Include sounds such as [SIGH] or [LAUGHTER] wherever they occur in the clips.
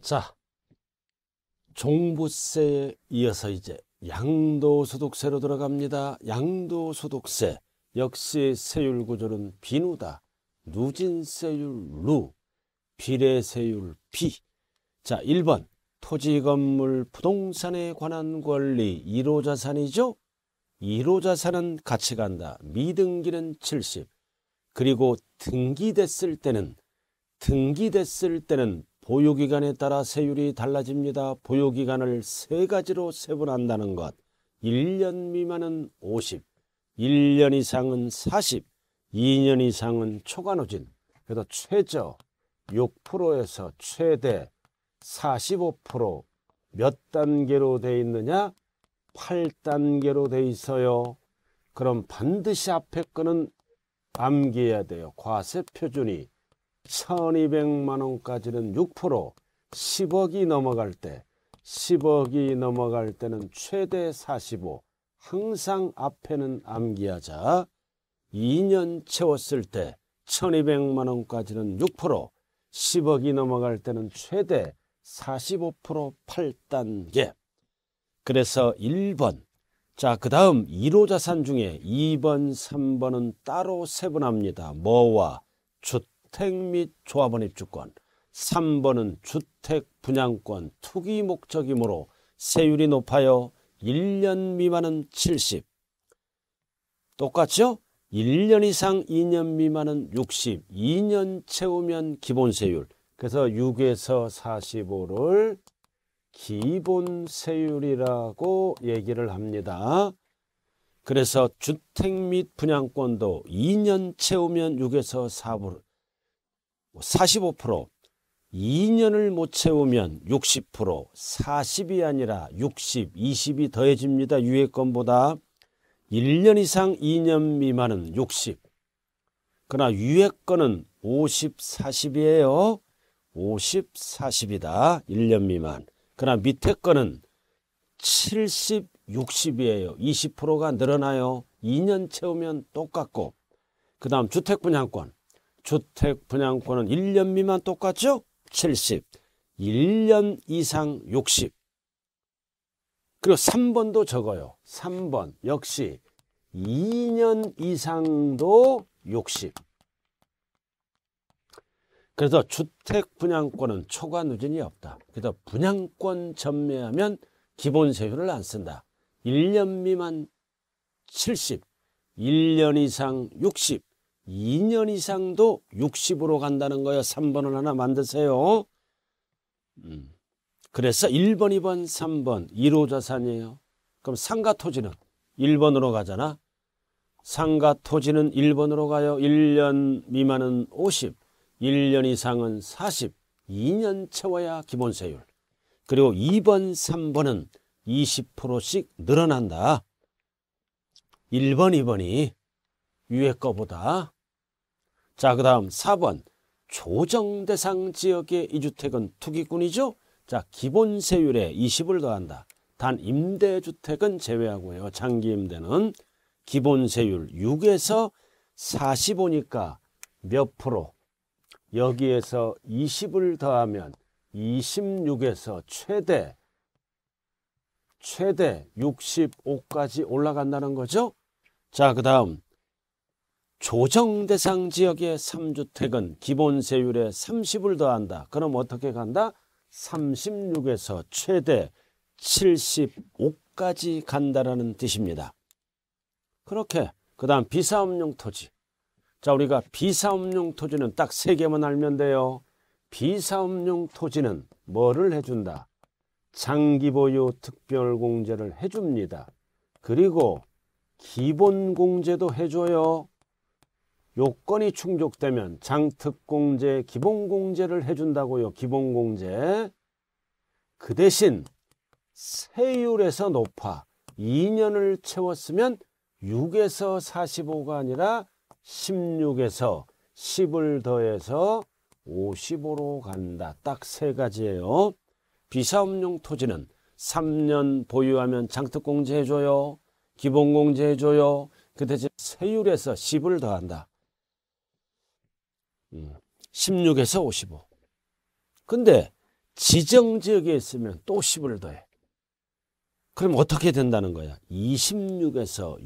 자, 종부세에 이어서 이제 양도소득세로 들어갑니다. 양도소득세 역시 세율 구조는 비누다. 누진세율 루, 비례세율 비. 자, 1번 토지 건물 부동산에 관한 권리 1호 자산이죠. 1호 자산은 같이 간다. 미등기는 70. 그리고 등기됐을 때는 등기됐을 때는 보유기간에 따라 세율이 달라집니다. 보유기간을 세 가지로 세분한다는 것. 1년 미만은 50, 1년 이상은 40, 2년 이상은 초과누진. 그래도 최저 6%에서 최대 45%몇 단계로 돼 있느냐? 8단계로 돼 있어요. 그럼 반드시 앞에 거는 암기해야 돼요. 과세 표준이 1200만 원까지는 6%, 10억이 넘어갈 때, 10억이 넘어갈 때는 최대 45, 항상 앞에는 암기하자. 2년 채웠을 때 1200만 원까지는 6%, 10억이 넘어갈 때는 최대 45% 8단계. 그래서 1번. 자, 그 다음 1호 자산 중에 2번, 3번은 따로 세분합니다. 뭐와 주 주택 및조합원입 주권, 3번은 주택 분양권 투기 목적이므로 세율이 높아요 1년 미만은 70. 똑같죠? 1년 이상 2년 미만은 60, 2년 채우면 기본세율. 그래서 6에서 45를 기본세율이라고 얘기를 합니다. 그래서 주택 및 분양권도 2년 채우면 6에서 4분, 45%, 뭐 2년을 못 채우면 60%, 40이 아니라 60, 20이 더해집니다. 유예권보다 1년 이상 2년 미만은 60. 그러나 유예권은 50, 40이에요. 50, 40이다. 1년 미만. 그러나 밑에 거는 70, 60이에요. 20%가 늘어나요. 2년 채우면 똑같고. 그 다음 주택분양권. 주택 분양권은 1년 미만 똑같죠? 70. 1년 이상 60. 그리고 3번도 적어요. 3번 역시 2년 이상도 60. 그래서 주택 분양권은 초과 누진이 없다. 그래서 분양권 전매하면 기본 세율을 안 쓴다. 1년 미만 70, 1년 이상 60, 2년 이상도 60으로 간다는 거예요. 3번을 하나 만드세요. 음. 그래서 1번, 2번, 3번 1호 자산이에요. 그럼 상가 토지는 1번으로 가잖아. 상가 토지는 1번으로 가요. 1년 미만은 50, 1년 이상은 40, 2년 채워야 기본세율. 그리고 2번, 3번은 20%씩 늘어난다. 1번, 2번이 위에 거보다 자, 그 다음 4번. 조정 대상 지역의 이주택은 투기꾼이죠. 자, 기본 세율에 20을 더한다. 단 임대주택은 제외하고요. 장기 임대는 기본 세율 6에서 45니까 몇 프로? 여기에서 20을 더하면 26에서 최대 최대 65까지 올라간다는 거죠. 자, 그 다음 조정 대상 지역의 3주택은 기본세율에 30을 더한다. 그럼 어떻게 간다? 36에서 최대 75까지 간다라는 뜻입니다. 그렇게 그 다음 비사업용 토지 자 우리가 비사업용 토지는 딱 세 개만 알면 돼요. 비사업용 토지는 뭐를 해준다? 장기보유 특별공제를 해줍니다. 그리고 기본공제도 해줘요. 요건이 충족되면 장특공제, 기본공제를 해준다고요. 기본공제. 그 대신 세율에서 높아 2년을 채웠으면 6에서 45가 아니라 16에서 10을 더해서 55로 간다. 딱 세 가지예요. 비사업용 토지는 3년 보유하면 장특공제 해줘요. 기본공제 해줘요. 그 대신 세율에서 10을 더한다. 16에서 55. 근데 지정 지역에 있으면 또 10을 더해. 그럼 어떻게 된다는 거야? 26에서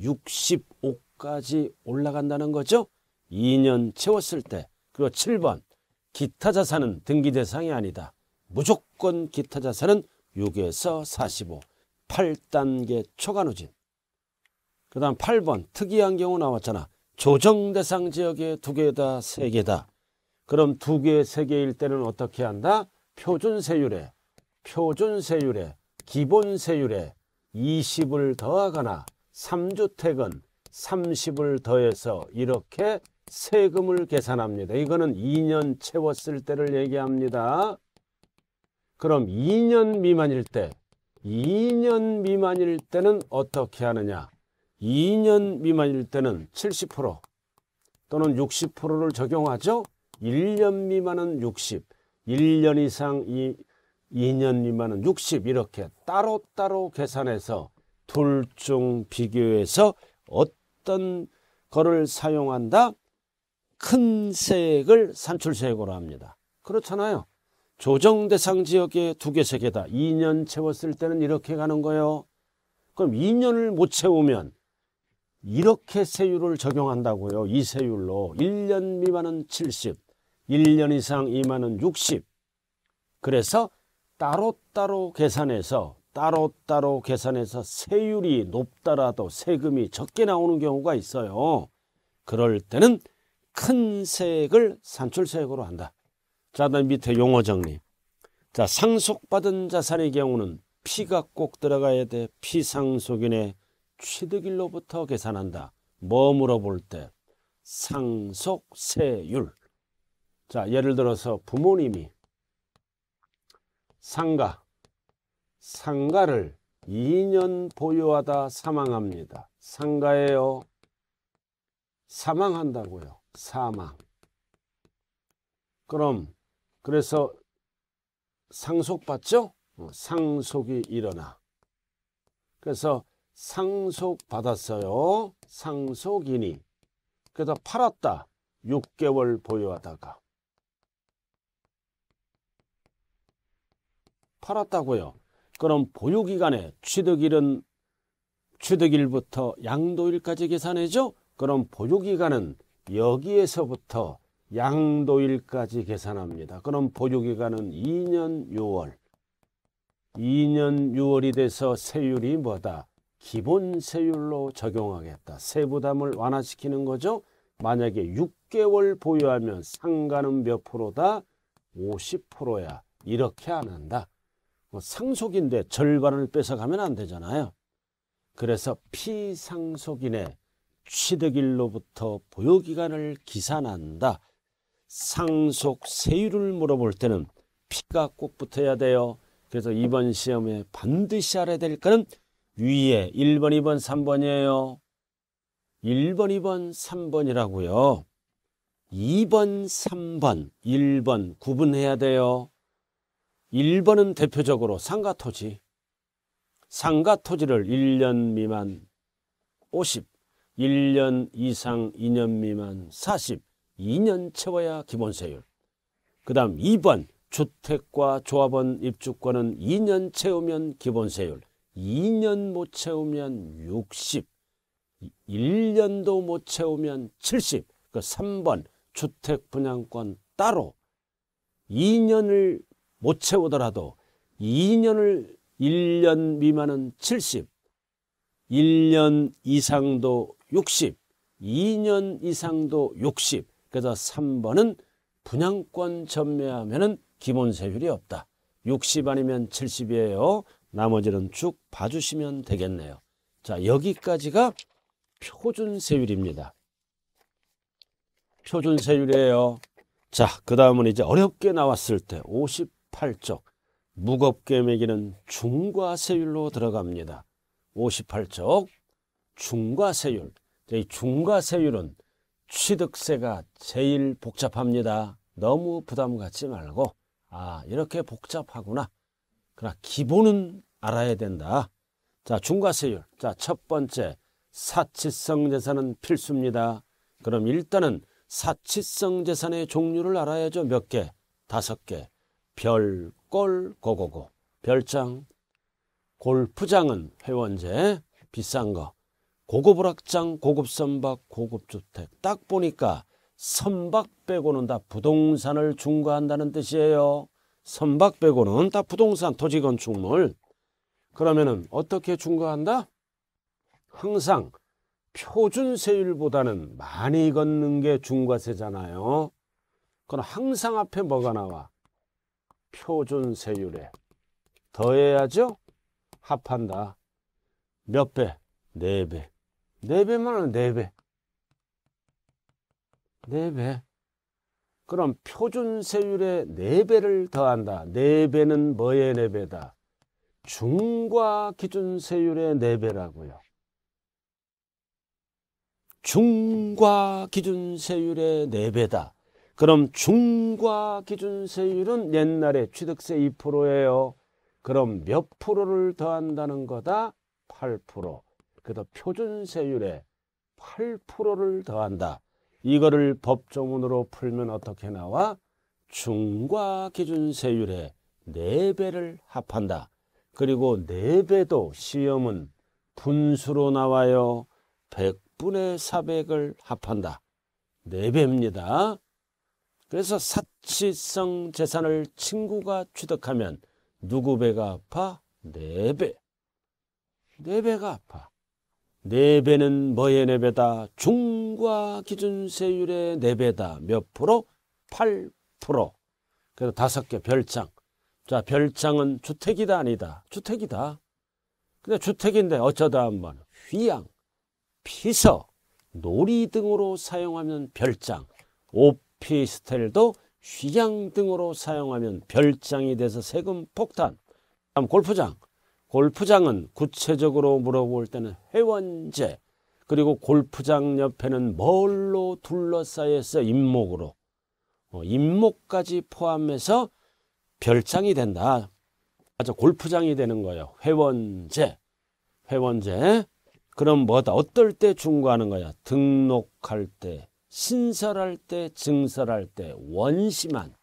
65까지 올라간다는 거죠? 2년 채웠을 때. 그리고 7번. 기타 자산은 등기 대상이 아니다. 무조건 기타 자산은 6에서 45. 8단계 초간 후진. 그 다음 8번. 특이한 경우 나왔잖아. 조정 대상 지역에 2 개다, 3 개다. 그럼 두 개, 세 개일 때는 어떻게 한다? 표준 세율에, 표준 세율에, 기본 세율에 20을 더하거나 3주택은 30을 더해서 이렇게 세금을 계산합니다. 이거는 2년 채웠을 때를 얘기합니다. 그럼 2년 미만일 때, 2년 미만일 때는 어떻게 하느냐? 2년 미만일 때는 70% 또는 60%를 적용하죠. 1년 미만은 60, 1년 이상 이 2년 미만은 60 이렇게 따로따로 계산해서 둘 중 비교해서 어떤 거를 사용한다? 큰 세액을 산출세액으로 합니다. 그렇잖아요. 조정 대상 지역에 두 개, 세 개다. 2년 채웠을 때는 이렇게 가는 거예요. 그럼 2년을 못 채우면 이렇게 세율을 적용한다고요. 이 세율로 1년 미만은 70, 1년 이상 2만원 60 그래서 따로따로 계산해서 따로따로 계산해서 세율이 높더라도 세금이 적게 나오는 경우가 있어요 그럴 때는 큰 세액을 산출세액으로 한다 자 다음 밑에 용어 정리 자 상속받은 자산의 경우는 피가 꼭 들어가야 돼 피상속인의 취득일로부터 계산한다 머물어 뭐 볼때 상속세율 자, 예를 들어서 부모님이 상가, 상가를 2년 보유하다 사망합니다. 상가에요 사망한다고요. 사망. 그럼 그래서 상속받죠? 어, 상속이 일어나. 그래서 상속받았어요. 상속이니. 그래서 팔았다. 6개월 보유하다가. 팔았다고요. 그럼 보유기간에 취득일은 취득일부터 양도일까지 계산해죠? 그럼 보유기간은 여기에서부터 양도일까지 계산합니다. 그럼 보유기간은 2년 6월. 2년 6월이 돼서 세율이 뭐다? 기본 세율로 적용하겠다. 세부담을 완화시키는 거죠. 만약에 6개월 보유하면 상가는 몇 프로다? 50%야. 이렇게 안 한다. 뭐 상속인데 절반을 뺏어가면 안 되잖아요. 그래서 피상속인의 취득일로부터 보유기간을 기산한다. 상속 세율을 물어볼 때는 피가 꼭 붙어야 돼요. 그래서 이번 시험에 반드시 알아야 될 거는 위에 1번, 2번, 3번이에요. 1번, 2번, 3번이라고요. 2번, 3번, 1번 구분해야 돼요. 1번은 대표적으로 상가 토지. 상가 토지를 1년 미만 50, 1년 이상 2년 미만 40, 2년 채워야 기본세율. 그 다음 2번 주택과 조합원 입주권은 2년 채우면 기본세율, 2년 못 채우면 60, 1년도 못 채우면 70, 그 3번 주택 분양권 따로 2년을 못 채우더라도 2년을 1년 미만은 70, 1년 이상도 60, 2년 이상도 60. 그래서 3번은 분양권 전매하면은 기본 세율이 없다. 60 아니면 70이에요. 나머지는 쭉 봐주시면 되겠네요. 자, 여기까지가 표준 세율입니다. 표준 세율이에요. 자, 그 다음은 이제 어렵게 나왔을 때50 58쪽 무겁게 매기는 중과세율로 들어갑니다. 58쪽 중과세율 이 중과세율은 취득세가 제일 복잡합니다. 너무 부담 갖지 말고 아 이렇게 복잡하구나. 그러나 기본은 알아야 된다. 자 중과세율 자첫 번째 사치성 재산은 필수입니다. 그럼 일단은 사치성 재산의 종류를 알아야죠. 몇 개? 다섯 개. 별, 꼴, 고고고. 별장, 골프장은 회원제, 비싼 거. 고급 오락장, 고급 선박, 고급 주택. 딱 보니까 선박 빼고는 다 부동산을 중과한다는 뜻이에요. 선박 빼고는 다 부동산, 토지 건축물. 그러면은 어떻게 중과한다? 항상 표준세율보다는 많이 걷는 게 중과세잖아요. 그럼 항상 앞에 뭐가 나와? 표준 세율에 더해야죠. 합한다. 몇 배? 네 배. 네 배만 하네 배. 네 배. 그럼 표준 세율의 네 배를 더한다. 네 배는 뭐의 네 배다? 중과 기준 세율의 네 배라고요. 중과 기준 세율의 네 배다. 그럼 중과 기준세율은 옛날에 취득세 2%예요. 그럼 몇 프로를 더한다는 거다? 8%. 그래서 표준세율에 8%를 더한다. 이거를 법조문으로 풀면 어떻게 나와? 중과 기준세율에 4배를 합한다. 그리고 4배도 시험은 분수로 나와요. 100분의 400을 합한다. 4배입니다. 그래서 사치성 재산을 친구가 취득하면 누구 배가 아파? 네 배. 네 배가 아파. 네 배는 뭐의 네 배다? 중과 기준세율의 네 배다. 몇 프로? 8 프로. 그래서 다섯 개 별장. 자, 별장은 주택이다 아니다. 주택이다. 근데 주택인데 어쩌다 한 번 휘양, 피서, 놀이 등으로 사용하면 별장. 피스텔도 휘장 등으로 사용하면 별장이 돼서 세금 폭탄. 다음 골프장. 골프장은 구체적으로 물어볼 때는 회원제 그리고 골프장 옆에는 뭘로 둘러싸여서 임목으로 어, 임목까지 포함해서 별장이 된다. 아주 골프장이 되는 거예요. 회원제 회원제 그럼 뭐다 어떨 때중고하는 거야 등록할 때 신설할 때, 증설할 때 원심한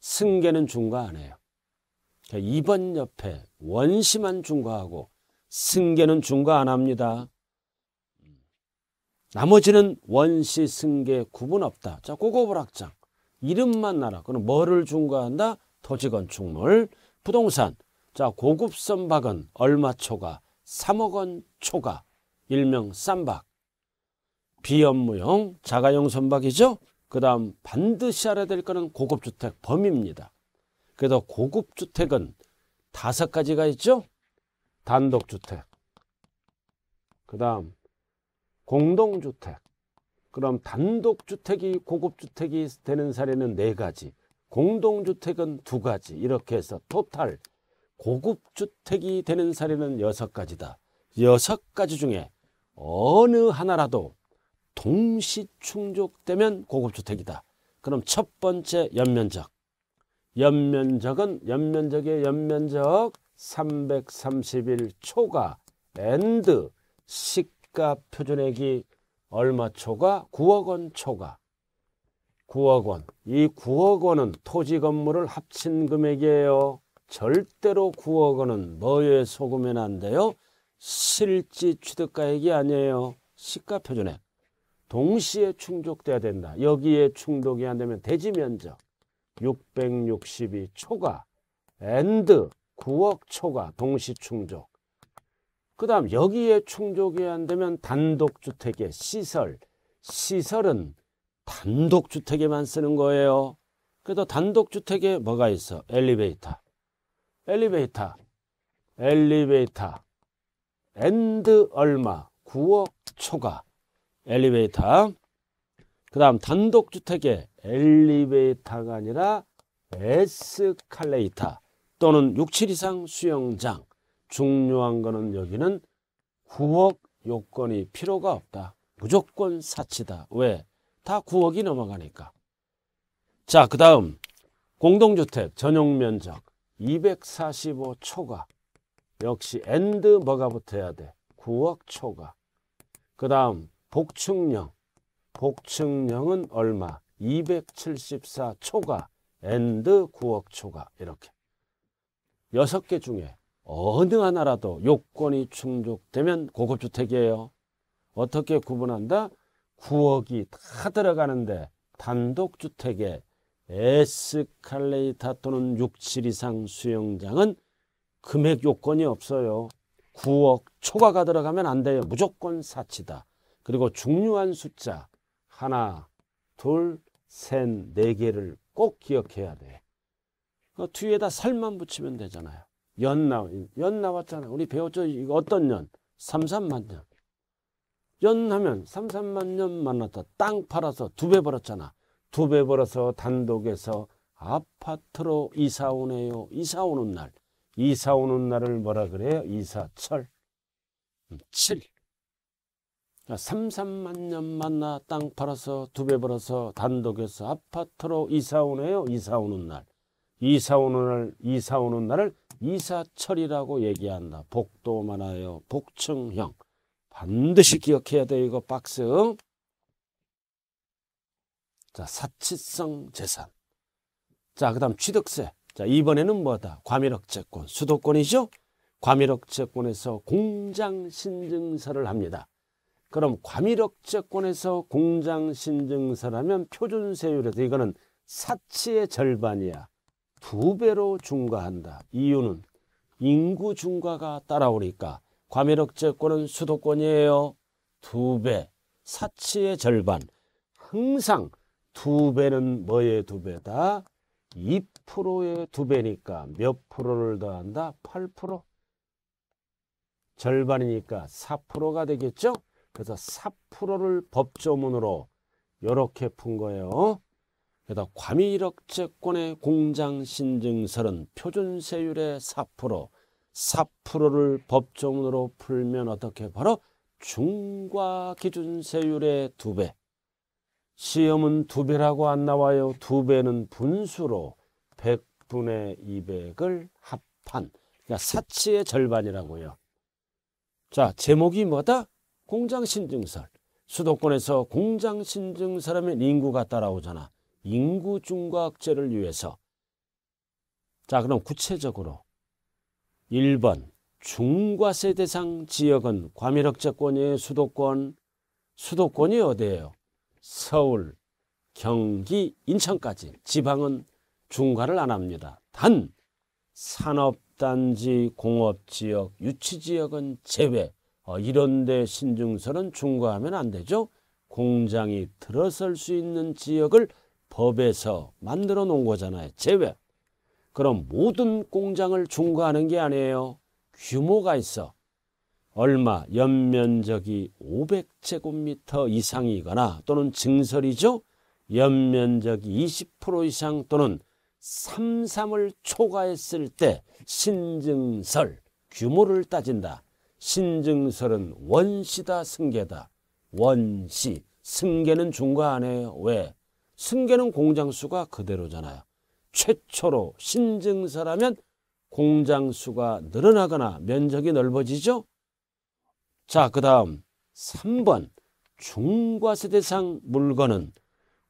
승계는 중과 안 해요. 2번 그러니까 옆에 원심한 중과하고 승계는 중과 안 합니다. 나머지는 원시 승계 구분 없다. 자, 고고불학장. 이름만 나라. 그럼 뭐를 중과한다? 토지 건축물, 부동산. 자, 고급 선박은 얼마 초과? 3억 원 초과. 일명 쌈박. 비업무용, 자가용 선박이죠. 그 다음 반드시 알아야 될 거는 고급주택 범위입니다. 그래서 고급주택은 다섯 가지가 있죠. 단독주택, 그 다음 공동주택, 그럼 단독주택이 고급주택이 되는 사례는 네 가지, 공동주택은 두 가지 이렇게 해서 토탈 고급주택이 되는 사례는 여섯 가지다. 여섯 가지 중에 어느 하나라도 동시 충족되면 고급주택이다. 그럼 첫 번째 연면적. 연면적은 연면적의 연면적 331 초과 엔드 시가 표준액이 얼마 초과? 9억 원 초과. 9억 원. 이 9억 원은 토지 건물을 합친 금액이에요. 절대로 9억 원은 뭐에 소금면 안 돼요? 실지 취득가액이 아니에요. 시가표준액. 동시에 충족돼야 된다. 여기에 충족이 안 되면 대지 면적 662 초과 엔드 9억 초과 동시 충족. 그 다음 여기에 충족이 안 되면 단독주택의 시설. 시설은 단독주택에만 쓰는 거예요. 그래서 단독주택에 뭐가 있어? 엘리베이터. 엘리베이터. 엘리베이터. 엔드 얼마? 9억 초과. 엘리베이터. 그 다음 단독주택에 엘리베이터가 아니라 에스칼레이터 또는 6, 7 이상 수영장. 중요한 거는 여기는 9억 요건이 필요가 없다. 무조건 사치다. 왜? 다 9억이 넘어가니까. 자, 그 다음 공동주택 전용 면적 245 초과. 역시 엔드 뭐가 붙어야 돼? 9억 초과. 그 다음 복층령. 복층령은 얼마? 274 초과 앤드 9억 초과 이렇게. 여섯 개 중에 어느 하나라도 요건이 충족되면 고급주택이에요. 어떻게 구분한다? 9억이 다 들어가는데 단독주택에 에스칼레이터 또는 6, 7 이상 수영장은 금액 요건이 없어요. 9억 초과가 들어가면 안 돼요. 무조건 사치다. 그리고 중요한 숫자 하나, 둘, 셋, 네 개를 꼭 기억해야 돼. 그 뒤에다 살만 붙이면 되잖아요. 연, 나, 연 나왔잖아. 우리 배웠죠? 이거 어떤 연? 삼삼만 년. 연하면 삼삼만 년 만났다. 땅 팔아서 두 배 벌었잖아. 두 배 벌어서 단독에서 아파트로 이사 오네요. 이사 오는 날. 이사 오는 날을 뭐라 그래요? 이사철. 칠. 삼삼만 년 만나 땅 팔아서 두 배 벌어서 단독에서 아파트로 이사 오네요. 이사 오는 날. 이사 오는 날, 이사 오는 날을 이사철이라고 얘기한다. 복도 많아요. 복층형. 반드시 기억해야 돼. 요 이거 박스. 자, 사치성 재산. 자, 그 다음 취득세. 자, 이번에는 뭐다? 과밀억제권. 수도권이죠? 과밀억제권에서 공장 신증서를 합니다. 그럼 과밀억제권에서 공장신증서라면 표준세율에서 이거는 사치의 절반이야. 두 배로 중과한다. 이유는 인구 중과가 따라오니까 과밀억제권은 수도권이에요. 두 배. 사치의 절반. 항상 두 배는 뭐의 두 배다? 2%의 두 배니까 몇 프로를 더한다? 8%. 절반이니까 4%가 되겠죠? 그래서 4%를 법조문으로 이렇게 푼 거예요. 게다 과밀억제권의 공장신증설은 표준세율의 4%, 4%를 법조문으로 풀면 어떻게 바로 중과기준세율의 2배. 시험은 2배라고 안 나와요. 2배는 분수로 100분의 200을 합한. 그러니까 사치의 절반이라고요. 자, 제목이 뭐다? 공장 신증설. 수도권에서 공장 신증 사람의 인구가 따라오잖아. 인구 중과 학제를 위해서. 자, 그럼 구체적으로 1번 중과세 대상 지역은 과밀억제권이 수도권? 수도권이 어디예요? 서울, 경기, 인천까지 지방은 중과를 안 합니다. 단 산업단지, 공업지역, 유치지역은 제외. 어, 이런데 신중서는 중과하면 안 되죠. 공장이 들어설 수 있는 지역을 법에서 만들어 놓은 거잖아요. 제외. 그럼 모든 공장을 중과하는 게 아니에요. 규모가 있어. 얼마 연면적이 500제곱미터 이상이거나 또는 증설이죠. 연면적20% 이상 또는 3, 3을 초과했을 때 신증설 규모를 따진다. 신증설은 원시다 승계다. 원시. 승계는 중과 안에요 왜? 승계는 공장수가 그대로잖아요. 최초로 신증설하면 공장수가 늘어나거나 면적이 넓어지죠. 자, 그 다음 3번 중과세대상 물건은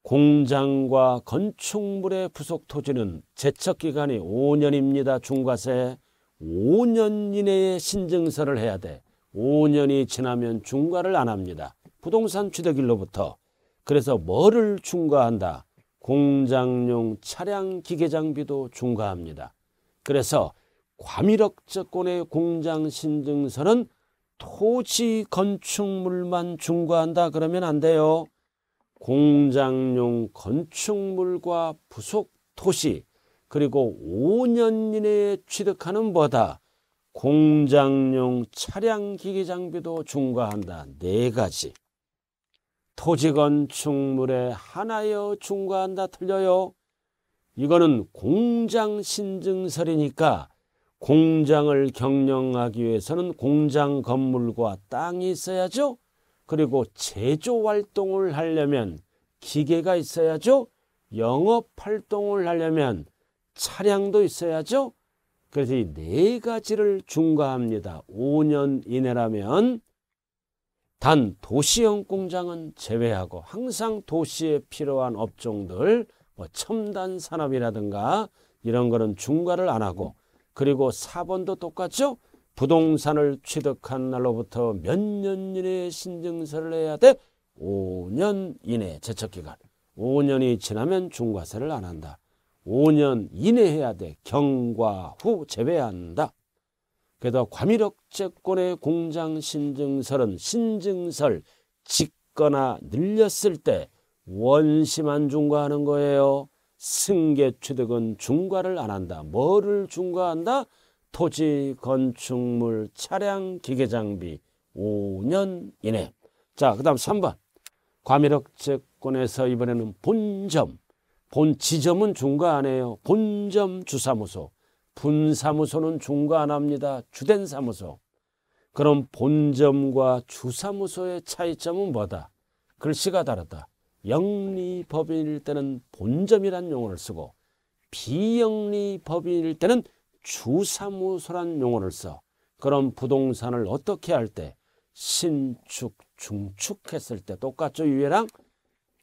공장과 건축물의 부속 토지는 제척기간이 5년입니다. 중과세 5년 이내에 신증서를 해야 돼. 5년이 지나면 중과를 안 합니다. 부동산 취득일로부터. 그래서 뭐를 중과한다? 공장용 차량 기계 장비도 중과합니다. 그래서 과밀억제권의 공장 신증서는 토지 건축물만 중과한다 그러면 안 돼요. 공장용 건축물과 부속 토시 그리고 5년 이내에 취득하는 보다 공장용 차량 기기 장비도 중과한다. 네 가지. 토지 건축물에 하나여 중과한다. 틀려요. 이거는 공장 신증설이니까 공장을 경영하기 위해서는 공장 건물과 땅이 있어야죠. 그리고 제조 활동을 하려면 기계가 있어야죠. 영업 활동을 하려면 차량도 있어야죠. 그래서 이 네 가지를 중과합니다. 5년 이내라면 단 도시형 공장은 제외하고 항상 도시에 필요한 업종들 뭐 첨단 산업이라든가 이런 거는 중과를 안 하고 그리고 4번도 똑같죠. 부동산을 취득한 날로부터 몇 년 이내에 신증서를 해야 돼? 5년 이내 제척기간. 5년이 지나면 중과세를 안 한다. 5년 이내 해야 돼. 경과 후 재배한다. 그래가 과밀억제권의 공장 신증설은 신증설 짓거나 늘렸을 때 원심안 중과하는 거예요. 승계 취득은 중과를 안 한다. 뭐를 중과한다? 토지, 건축물, 차량, 기계장비 5년 이내. 자, 그 다음 3번. 과밀억제권에서 이번에는 본점, 본 지점은 중과 안 해요. 본점 주사무소. 분사무소는 중과 안 합니다. 주된 사무소. 그럼 본점과 주사무소의 차이점은 뭐다? 글씨가 다르다. 영리법인일 때는 본점이란 용어를 쓰고 비영리법인일 때는 주사무소란 용어를 써. 그럼 부동산을 어떻게 할때 신축, 중축했을 때 똑같죠. 유예랑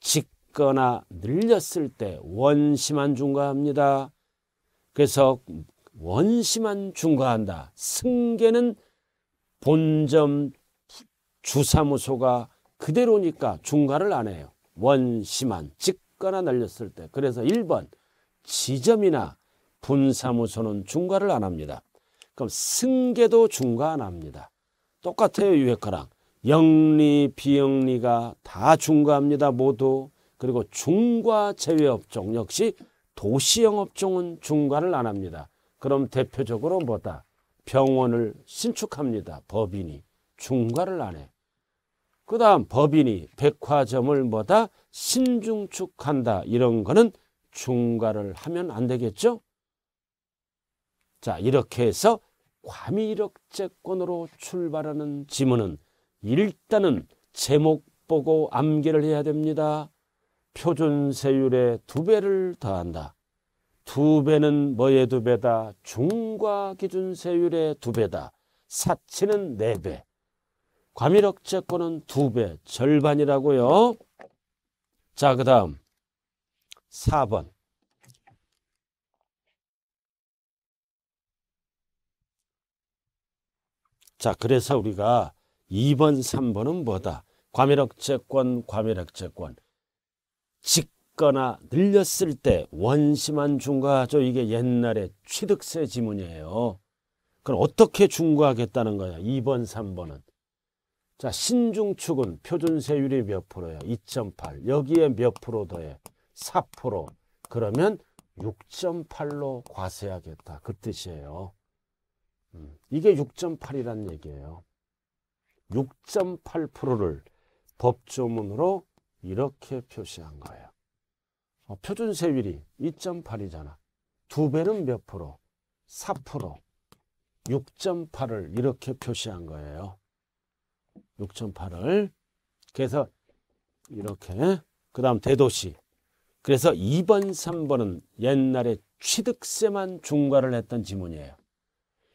직 줄였거나 늘렸을 때 원심한 중과합니다. 그래서 원심한 중과한다. 승계는 본점 주사무소가 그대로니까 중과를 안 해요. 원심한 직거나 날렸을 때. 그래서 1번 지점이나 분사무소는 중과를 안 합니다. 그럼 승계도 중과 안 합니다. 똑같아요. 유효과랑. 영리, 비영리가 다 중과합니다. 모두. 그리고 중과 제외업종 역시 도시영업종은 중과를 안 합니다. 그럼 대표적으로 뭐다? 병원을 신축합니다. 법인이. 중과를 안 해. 그 다음 법인이 백화점을 뭐다? 신중축한다. 이런 거는 중과를 하면 안 되겠죠? 자 이렇게 해서 과밀력채권으로 출발하는 지문은 일단은 제목 보고 암기를 해야 됩니다. 표준 세율의 두 배를 더한다. 두 배는 뭐의 두 배다? 중과 기준 세율의 두 배다. 사치는 네 배. 과밀억제권은 두 배, 절반이라고요. 자, 그 다음 4번. 자, 그래서 우리가 2번, 3번은 뭐다? 과밀억제권, 과밀억제권. 짓거나 늘렸을 때 원심한 중과하죠. 이게 옛날에 취득세 지문이에요. 그럼 어떻게 중과하겠다는 거야? 2번, 3번은. 자, 신중축은 표준세율이 몇프로예 2.8. 여기에 몇 프로 더해? 4%. 그러면 6.8로 과세하겠다. 그 뜻이에요. 음, 이게 6.8이란 얘기예요. 6.8%를 법조문으로 이렇게 표시한 거예요. 어, 표준 세율이 2.8이잖아. 두 배는 몇 프로? 4%. 6.8을 이렇게 표시한 거예요. 6.8을. 그래서 이렇게. 그 다음 대도시. 그래서 2번, 3번은 옛날에 취득세만 중과를 했던 지문이에요.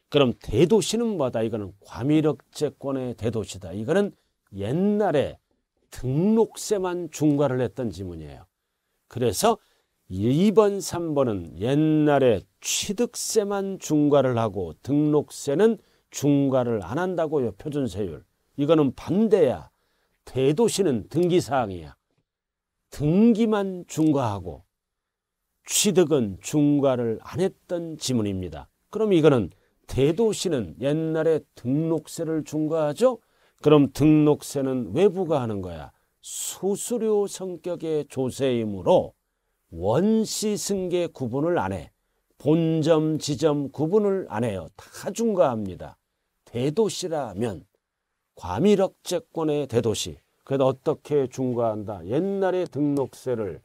그럼 대도시는 뭐다? 이거는 과밀억제권의 대도시다. 이거는 옛날에 등록세만 중과를 했던 지문이에요. 그래서 2번, 3번은 옛날에 취득세만 중과를 하고 등록세는 중과를 안 한다고요. 표준세율. 이거는 반대야. 대도시는 등기사항이야. 등기만 중과하고 취득은 중과를 안 했던 지문입니다. 그럼 이거는 대도시는 옛날에 등록세를 중과하죠. 그럼 등록세는 외부가 하는 거야. 수수료 성격의 조세이므로 원시 승계 구분을 안 해. 본점 지점 구분을 안 해요. 다 중과합니다. 대도시라면 과밀억제권의 대도시. 그래도 어떻게 중과한다. 옛날에 등록세를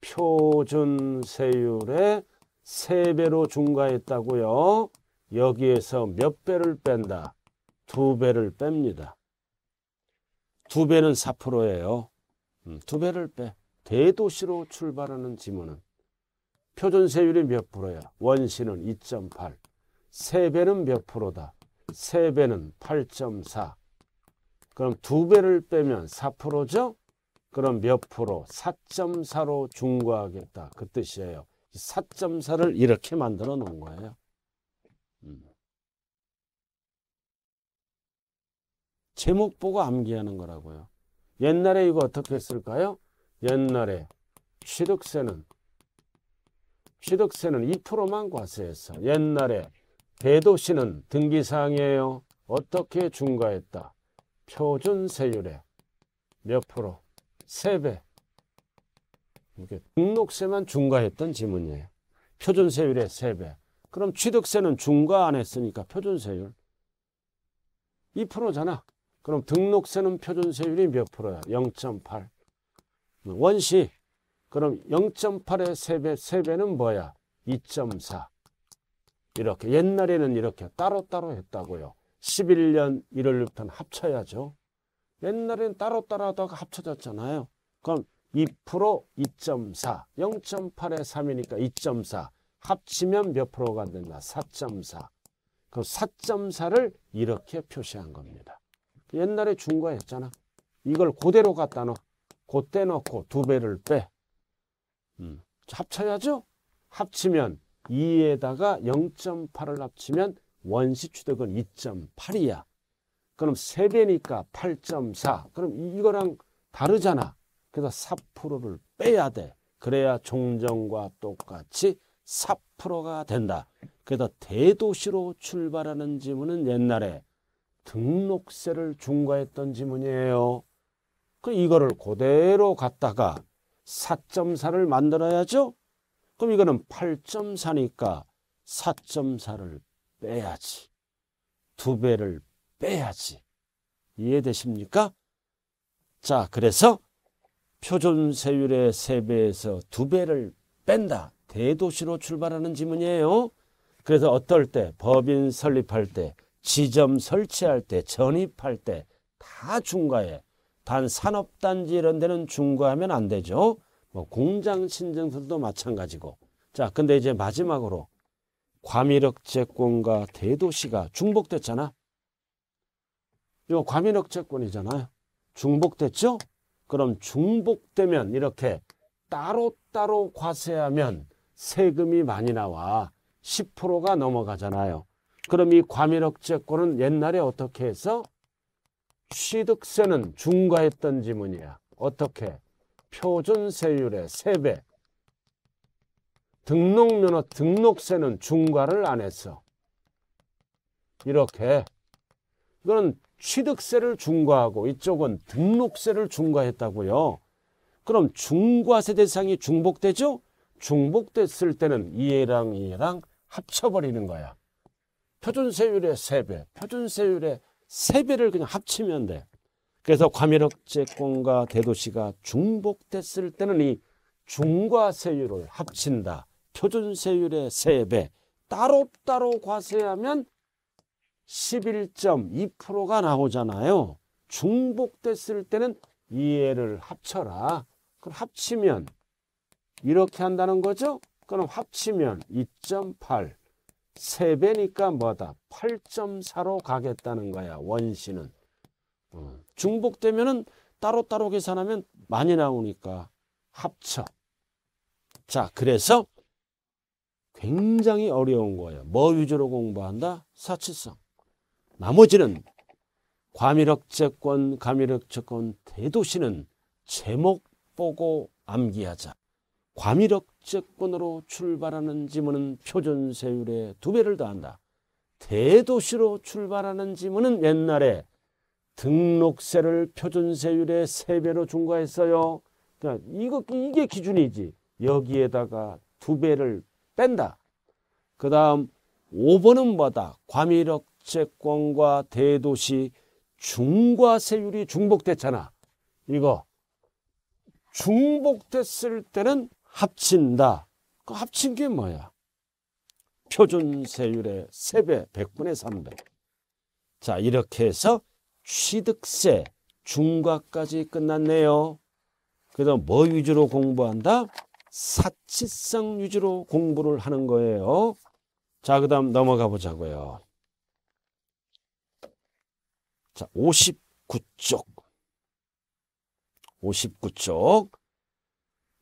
표준 세율의 세배로 중과했다고요. 여기에서 몇 배를 뺀다. 두배를 뺍니다. 두 배는 4%예요. 음, 두 배를 빼. 대도시로 출발하는 지문은 표준세율이 몇 프로야? 원시는 2.8. 세 배는 몇 프로다? 세 배는 8.4. 그럼 두 배를 빼면 4%죠? 그럼 몇 프로? 4.4로 중과하겠다. 그 뜻이에요. 4.4를 이렇게 만들어 놓은 거예요. 제목 보고 암기하는 거라고요. 옛날에 이거 어떻게 했을까요? 옛날에 취득세는 취득세는 2%만 과세했어. 옛날에 대도시는 등기사항이에요. 어떻게 중과했다. 표준세율에 몇 프로? 세배 이게 등록세만 중과했던 지문이에요. 표준세율의 세배 그럼 취득세는 중과 안 했으니까 표준세율 2%잖아. 그럼 등록세는 표준세율이 몇 프로야? 0.8. 원시. 그럼 0.8의 3배, 3배는 뭐야? 2.4. 이렇게. 옛날에는 이렇게 따로따로 했다고요. 11년 1월부터 합쳐야죠. 옛날엔 따로따로 하다가 합쳐졌잖아요. 그럼 2% 2.4, 0.8에 3이니까 2.4. 합치면 몇 프로가 된다? 4.4. 그럼 4.4를 이렇게 표시한 겁니다. 옛날에 준 거였잖아. 이걸 그대로 갖다 넣어. 그때 넣고 두 배를 빼. 음. 합쳐야죠. 합치면 2에다가 0.8을 합치면 원시 취득은 2.8이야. 그럼 3배니까 8.4. 그럼 이거랑 다르잖아. 그래서 4%를 빼야 돼. 그래야 종전과 똑같이 4%가 된다. 그래서 대도시로 출발하는 지문은 옛날에 등록세를 중과했던 지문이에요. 그 이거를 그대로 갖다가 4.4를 만들어야죠. 그럼 이거는 8.4니까 4.4를 빼야지. 두 배를 빼야지. 이해되십니까? 자, 그래서 표준세율의 세배에서두 배를 뺀다. 대도시로 출발하는 지문이에요. 그래서 어떨 때 법인 설립할 때 지점 설치할 때, 전입할 때 다 중과해. 단 산업단지 이런 데는 중과하면 안 되죠. 뭐 공장 신증서도 마찬가지고. 자, 근데 이제 마지막으로 과밀억 제권과 대도시가 중복됐잖아. 이거 과밀억 제권이잖아요. 중복됐죠? 그럼 중복되면 이렇게 따로따로 과세하면 세금이 많이 나와 10%가 넘어가잖아요. 그럼 이 과밀억제권은 옛날에 어떻게 해서 취득세는 중과했던 지문이야. 어떻게? 표준세율의 3배. 등록면허 등록세는 중과를 안 했어. 이렇게. 이거는 취득세를 중과하고 이쪽은 등록세를 중과했다고요. 그럼 중과세 대상이 중복되죠? 중복됐을 때는 이해랑 이해랑 합쳐버리는 거야. 표준세율의 세배 표준세율의 세배를 그냥 합치면 돼. 그래서 과밀억제권과 대도시가 중복됐을 때는 이 중과세율을 합친다. 표준세율의 세배 따로따로 과세하면 11.2%가 나오잖아요. 중복됐을 때는 이해를 합쳐라. 그럼 합치면 이렇게 한다는 거죠? 그럼 합치면 2.8. 3배니까 뭐다? 8.4로 가겠다는 거야. 원시는. 어, 중복되면은 따로따로 계산하면 많이 나오니까 합쳐. 자, 그래서 굉장히 어려운 거예요. 뭐 위주로 공부한다? 사치성. 나머지는 과밀학제권, 과밀학제권 대도시는 제목 보고 암기하자. 과밀학 국제권으로 출발하는 지문은 표준세율의 두 배를 더한다. 대도시로 출발하는 지문은 옛날에 등록세를 표준세율의 세배로 중과했어요. 그러니까 이거, 이게 기준이지. 여기에다가 두 배를 뺀다. 그 다음 5번은 뭐다? 과밀력 채권과 대도시 중과세율이 중복됐잖아. 이거 중복됐을 때는 합친다. 그 합친 게 뭐야? 표준세율의 세배백분의삼배 자, 이렇게 해서 취득세, 중과까지 끝났네요. 그래서 뭐 위주로 공부한다? 사치성 위주로 공부를 하는 거예요. 자, 그 다음 넘어가 보자고요. 자, 59쪽. 59쪽.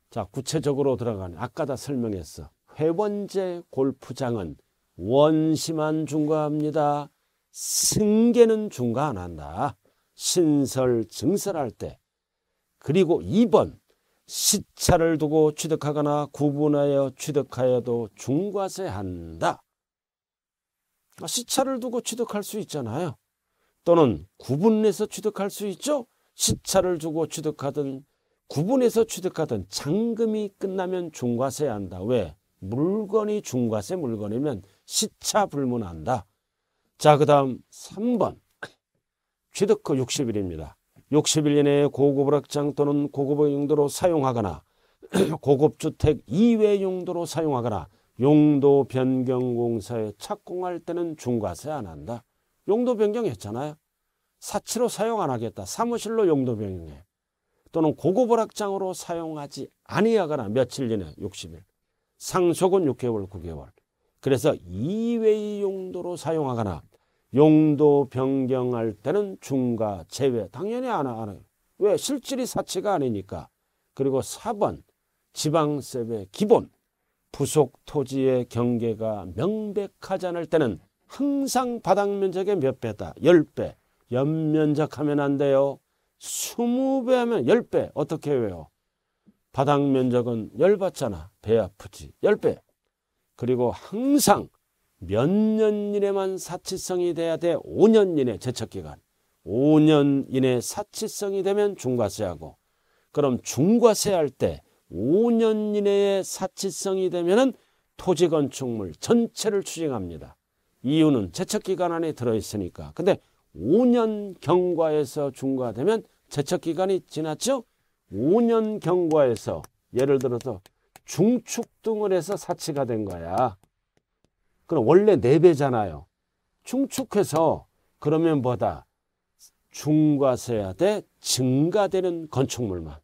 자, 구체적으로 들어가는 아까 다 설명했어. 회원제 골프장은 원심만 중과합니다. 승계는 중과 안 한다. 신설 증설할 때. 그리고 2번 시차를 두고 취득하거나 구분하여 취득하여도 중과세한다. 아, 시차를 두고 취득할 수 있잖아요. 또는 구분해서 취득할 수 있죠. 시차를 두고 취득하든 구분해서 취득하던 잔금이 끝나면 중과세 한다. 왜? 물건이 중과세 물건이면 시차 불문한다. 자, 그 다음 3번. 취득후 60일입니다. 60일 이내에 고급 오락장 또는 고급 용도로 사용하거나 [CLEARS THROAT] 고급 주택 이외 용도로 사용하거나 용도 변경 공사에 착공할 때는 중과세 안 한다. 용도 변경했잖아요. 사치로 사용 안 하겠다. 사무실로 용도 변경해. 또는 고급벌락장으로 사용하지 아니하거나 며칠 이내 60일, 상속은 6개월, 9개월. 그래서 이외의 용도로 사용하거나 용도 변경할 때는 중과 제외 당연히 안 하는 왜 실질이 사치가 아니니까 그리고 4번 지방세의 기본 부속 토지의 경계가 명백하지 않을 때는 항상 바닥 면적의 몇 배다 10배 연면적하면 안 돼요 스무 배 하면 열 배 어떻게 외워? 바닥 면적은 열 받잖아. 배 아프지. 열배 그리고 항상 몇 년 이내만 사치성이 돼야 돼. 5년 이내 제척기간. 5년 이내 사치성이 되면 중과세하고 그럼 중과세 할때 5년 이내에 사치성이 되면 토지건축물 전체를 추징합니다. 이유는 제척기간 안에 들어있으니까. 근데 5년 경과에서 중과되면 제척 기간이 지났죠. 5년 경과에서 예를 들어서 중축등을 해서 사치가 된 거야. 그럼 원래 4배잖아요. 중축해서 그러면 뭐다? 중과세야 돼 증가되는 건축물만.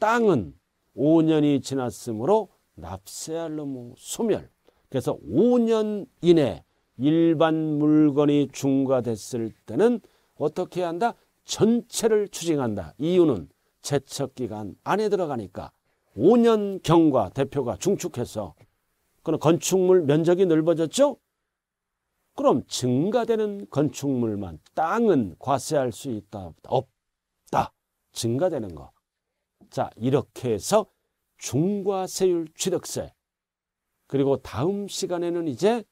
땅은 5년이 지났으므로 납세할 놈 소멸. 그래서 5년 이내 일반 물건이 중과됐을 때는 어떻게 해야 한다? 전체를 추징한다. 이유는 제척기간 안에 들어가니까 5년 경과 대표가 중축해서 그럼 건축물 면적이 넓어졌죠? 그럼 증가되는 건축물만 땅은 과세할 수 있다 없다 증가되는 거. 자 이렇게 해서 중과세율 취득세 그리고 다음 시간에는 이제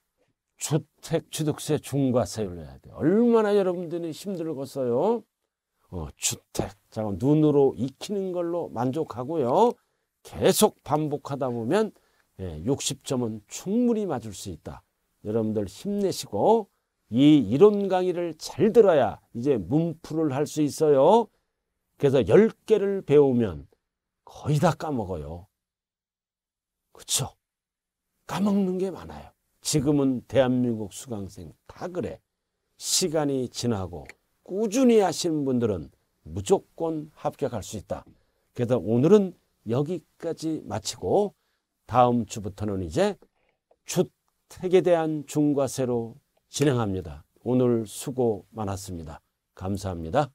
주택 취득세 중과세율 내야 돼. 얼마나 여러분들이 힘들겠어요? 어, 주택. 자, 눈으로 익히는 걸로 만족하고요. 계속 반복하다 보면 예, 60점은 충분히 맞을 수 있다. 여러분들 힘내시고 이 이론 강의를 잘 들어야 이제 문풀을 할 수 있어요. 그래서 10개를 배우면 거의 다 까먹어요. 그렇죠? 까먹는 게 많아요. 지금은 대한민국 수강생 다 그래. 시간이 지나고 꾸준히 하시는 분들은 무조건 합격할 수 있다. 그래서 오늘은 여기까지 마치고 다음 주부터는 이제 주택에 대한 중과세로 진행합니다. 오늘 수고 많았습니다. 감사합니다.